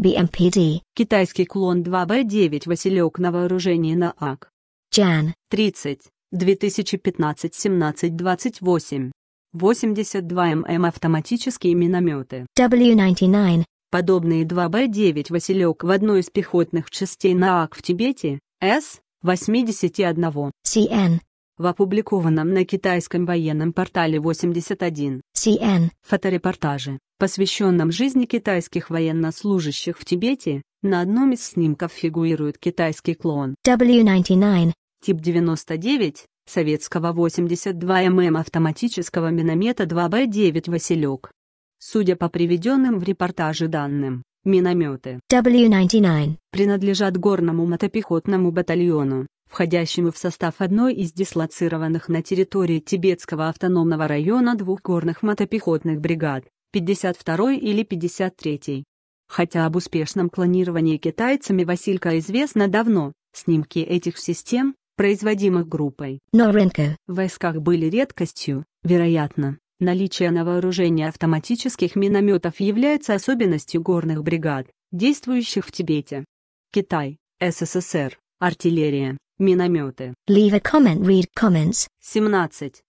BMPD. Китайский клон 2Б9 Василек на вооружении на АК. Чан. 30. 2015-17-28. 82 ММ автоматические минометы. W99. Подобные 2Б9 Василек в одной из пехотных частей на АК в Тибете, С. 81. CN. В опубликованном на китайском военном портале 81. CN фоторепортаже, посвященном жизни китайских военнослужащих в Тибете, на одном из снимков фигурирует китайский клон W99 тип 99 советского 82 мм автоматического миномета 2Б9 «Василек». Судя по приведенным в репортаже данным, минометы W99 принадлежат горному мотопехотному батальону входящими в состав одной из дислоцированных на территории Тибетского автономного района двух горных мотопехотных бригад, 52 или 53 Хотя об успешном клонировании китайцами Василька известно давно, снимки этих систем, производимых группой Норенко в войсках были редкостью, вероятно. Наличие на вооружении автоматических минометов является особенностью горных бригад, действующих в Тибете. Китай, СССР, артиллерия. Минометы. Leave a comment, read comments. 17.